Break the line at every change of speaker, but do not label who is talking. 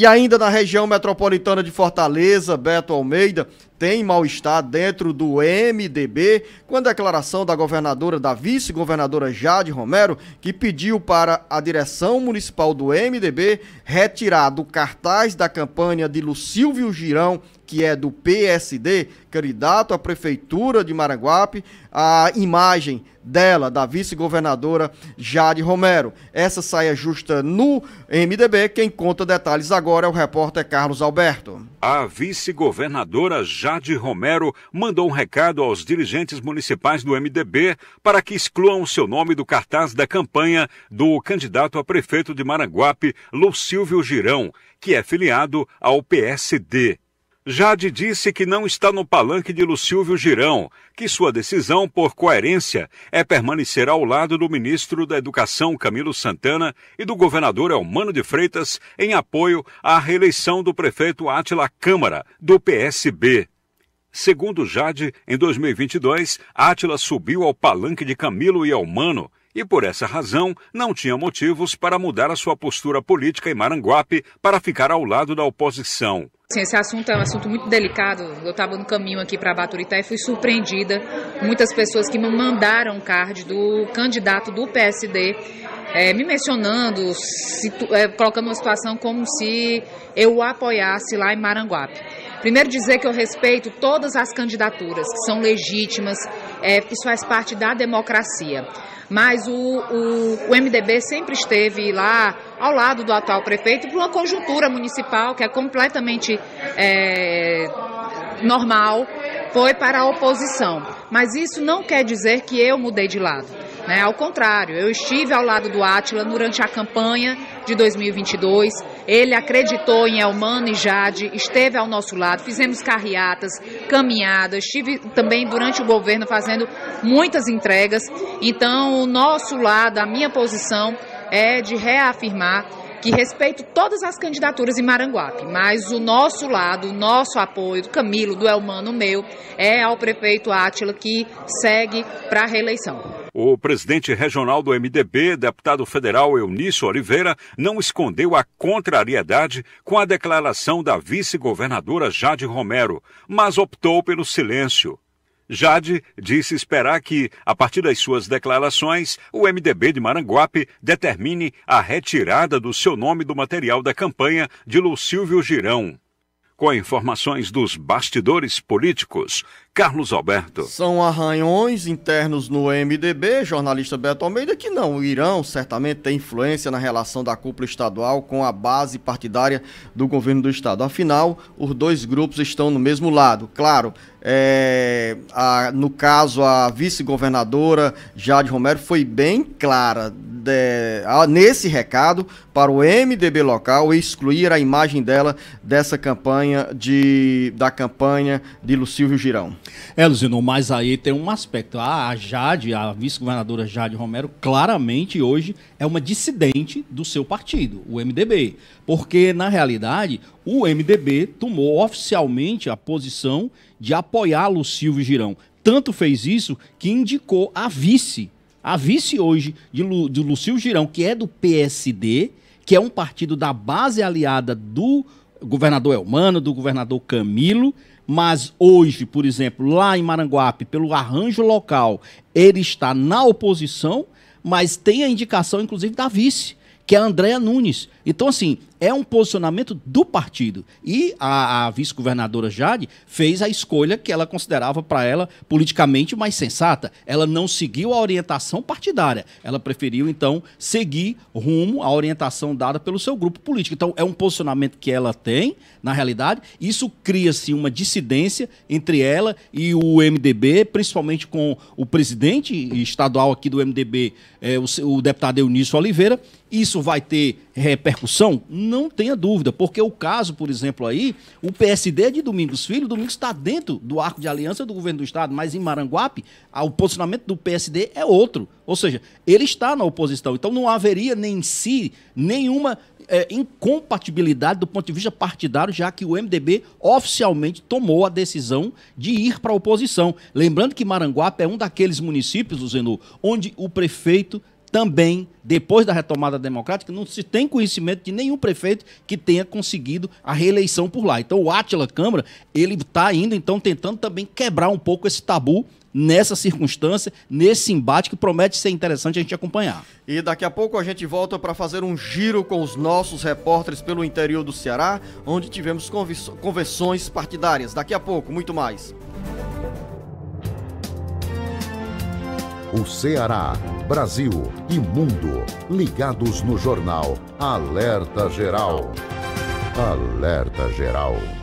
E ainda na região metropolitana de Fortaleza, Beto Almeida tem mal-estar dentro do MDB com a declaração da governadora, da vice-governadora Jade Romero, que pediu para a direção municipal do MDB retirar do cartaz da campanha de Lucílvio Girão que é do PSD, candidato à prefeitura de Maranguape, a imagem dela, da vice-governadora Jade Romero. Essa saia justa no MDB. Quem conta detalhes agora é o repórter Carlos Alberto.
A vice-governadora Jade Romero mandou um recado aos dirigentes municipais do MDB para que excluam seu nome do cartaz da campanha do candidato a prefeito de Maranguape, Lucílvio Girão, que é filiado ao PSD. Jade disse que não está no palanque de Lucilvio Girão, que sua decisão, por coerência, é permanecer ao lado do ministro da Educação Camilo Santana e do governador Elmano de Freitas em apoio à reeleição do prefeito Átila Câmara, do PSB. Segundo Jade, em 2022, Átila subiu ao palanque de Camilo e Elmano e por essa razão não tinha motivos para mudar a sua postura política em Maranguape para ficar ao lado da oposição.
Assim, esse assunto é um assunto muito delicado. Eu estava no caminho aqui para Baturité e fui surpreendida. Muitas pessoas que me mandaram card do candidato do PSD é, me mencionando, situ, é, colocando uma situação como se eu o apoiasse lá em Maranguape. Primeiro dizer que eu respeito todas as candidaturas que são legítimas, é, isso faz parte da democracia. Mas o, o, o MDB sempre esteve lá ao lado do atual prefeito por uma conjuntura municipal que é completamente é, normal, foi para a oposição. Mas isso não quer dizer que eu mudei de lado. Né? Ao contrário, eu estive ao lado do Átila durante a campanha de 2022. Ele acreditou em Elmano e Jade, esteve ao nosso lado, fizemos carreatas, caminhadas, estive também durante o governo fazendo muitas entregas. Então, o nosso lado, a minha posição é de reafirmar que respeito todas as candidaturas em Maranguape, mas o nosso lado, o nosso apoio, do Camilo, do Elmano, meu, é ao prefeito Átila que segue para a reeleição.
O presidente regional do MDB, deputado federal Eunício Oliveira, não escondeu a contrariedade com a declaração da vice-governadora Jade Romero, mas optou pelo silêncio. Jade disse esperar que, a partir das suas declarações, o MDB de Maranguape determine a retirada do seu nome do material da campanha de Lucílvio Girão. Com informações dos bastidores políticos, Carlos Alberto.
São arranhões internos no MDB, jornalista Beto Almeida, que não irão certamente ter influência na relação da cúpula estadual com a base partidária do governo do estado. Afinal, os dois grupos estão no mesmo lado. Claro, é, a, no caso, a vice-governadora Jade Romero foi bem clara de, a, nesse recado para o MDB local excluir a imagem dela dessa campanha de da campanha de Lucílio Girão. É, Luzino,
mas aí tem um aspecto. A Jade, a vice-governadora Jade Romero, claramente hoje é uma dissidente do seu partido, o MDB. Porque, na realidade, o MDB tomou oficialmente a posição de apoiar Lucílio Girão. Tanto fez isso que indicou a vice a vice hoje de, Lu, de Lucio Girão, que é do PSD, que é um partido da base aliada do governador Elmano, do governador Camilo, mas hoje, por exemplo, lá em Maranguape, pelo arranjo local, ele está na oposição, mas tem a indicação, inclusive, da vice, que é a Andréa Nunes. Então, assim, é um posicionamento do partido. E a, a vice-governadora Jade fez a escolha que ela considerava para ela politicamente mais sensata. Ela não seguiu a orientação partidária. Ela preferiu, então, seguir rumo à orientação dada pelo seu grupo político. Então, é um posicionamento que ela tem, na realidade. Isso cria-se uma dissidência entre ela e o MDB, principalmente com o presidente estadual aqui do MDB, é, o, o deputado Eunício Oliveira. Isso vai ter repercussão? não tenha dúvida, porque o caso, por exemplo, aí, o PSD é de Domingos Filho, Domingos está dentro do arco de aliança do governo do Estado, mas em Maranguape, ah, o posicionamento do PSD é outro. Ou seja, ele está na oposição. Então não haveria nem em si nenhuma é, incompatibilidade do ponto de vista partidário, já que o MDB oficialmente tomou a decisão de ir para a oposição. Lembrando que Maranguape é um daqueles municípios, Zenu, onde o prefeito também, depois da retomada democrática, não se tem conhecimento de nenhum prefeito que tenha conseguido a reeleição por lá. Então, o Átila Câmara, ele está indo, então, tentando também quebrar um pouco esse tabu nessa circunstância, nesse embate que promete ser interessante a gente acompanhar.
E daqui a pouco a gente volta para fazer um giro com os nossos repórteres pelo interior do Ceará, onde tivemos conversões partidárias. Daqui a pouco, muito mais.
o Ceará, Brasil e mundo, ligados no jornal Alerta Geral. Alerta Geral.